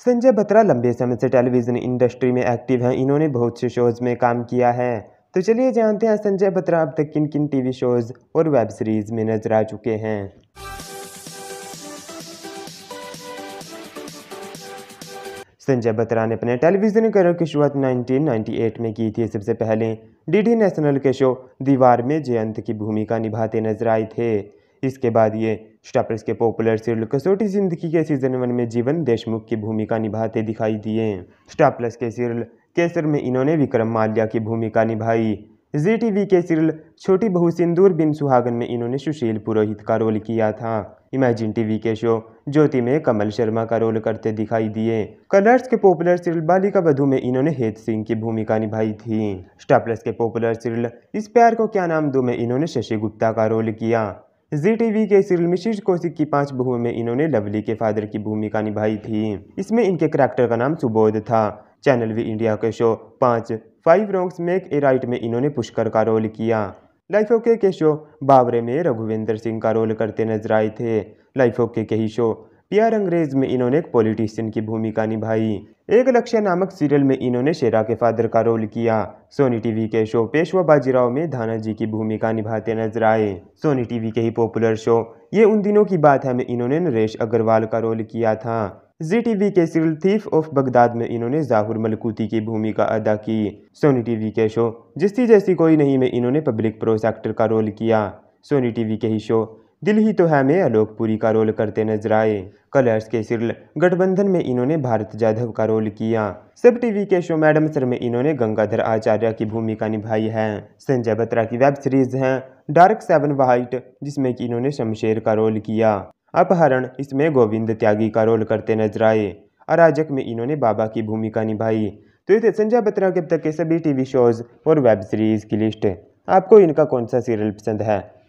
संजय बत्रा लंबे समय से टेलीविज़न इंडस्ट्री में एक्टिव हैं इन्होंने बहुत से शोज़ में काम किया है तो चलिए जानते हैं संजय बत्रा अब तक किन किन टीवी शोज़ और वेब सीरीज़ में नजर आ चुके हैं संजय बत्रा ने अपने टेलीविज़न करियर की शुरुआत 1998 में की थी सबसे पहले डीडी नेशनल के शो दीवार में जयंत की भूमिका निभाते नजर आए थे इसके बाद ये स्टार के पॉपुलर सीरियल कसौटी जिंदगी के सीजन वन में जीवन देशमुख की भूमिका निभाते दिखाई दिए स्टार प्लस के सीरियल केसर में इन्होंने विक्रम माल्या की भूमिका निभाई जी टीवी के सीरियल छोटी बहू सिंदूर बिन सुहागन में इन्होंने सुशील पुरोहित का रोल किया था इमेजिन टीवी के शो ज्योति में कमल शर्मा का रोल करते दिखाई दिए कलर्स के पॉपुलर सीरियल बालिका बधू में इन्होंने हेत सिंह की भूमिका निभाई थी स्टार प्लस के पॉपुलर सीरियल इस प्यार को क्या नाम दो में इन्होंने शशि गुप्ता का रोल किया जी टीवी के सीरियल मिश्र कौशिक की पांच बहुओं में इन्होंने लवली के फादर की भूमिका निभाई थी इसमें इनके करेक्टर का नाम सुबोध था चैनल वी इंडिया के शो पाँच five wrongs make a right में इन्होंने पुष्कर का रोल किया लाइफ ओके के शो बाबरे में रघुवेंद्र सिंह का रोल करते नजर आए थे लाइफ ओके के ही शो पीआर अंग्रेज में इन्होंने एक पॉलिटिशियन की भूमिका निभाई एक लक्ष्य नामक सीरियल में इन्होंने शेरा के फादर का रोल किया सोनी टीवी के शो पेशवा बाजीराव में धाना जी की भूमिका निभाते नजर आए सोनी टीवी के ही पॉपुलर शो ये उन दिनों की बात है में इन्होंने नरेश अग्रवाल का रोल किया था जी टीवी के सीरियल थीफ ऑफ बगदाद में इन्होंने जाहुर मलकूती की भूमिका अदा की सोनी टीवी के शो जिसकी जैसी कोई नहीं में इन्होंने पब्लिक प्रोस एक्टर का रोल किया सोनी टीवी के ही शो दिल ही तो है में आलोक पुरी का रोल करते नजर आए कलर्स के सिरियल गठबंधन में इन्होंने भारत जाधव का रोल किया सब टीवी के शो मैडम सर में इन्होंने गंगाधर आचार्य की भूमिका निभाई है संजय बत्रा की वेब सीरीज है डार्क सेवन वाइट जिसमें कि इन्होंने शमशेर का रोल किया अपहरण इसमें गोविंद त्यागी का रोल करते नजर आए अराजक में इन्होंने बाबा की भूमिका निभाई तो ये संजय बत्रा के अब तक के सभी टीवी शोज और वेब सीरीज की लिस्ट आपको इनका कौन सा सीरियल पसंद है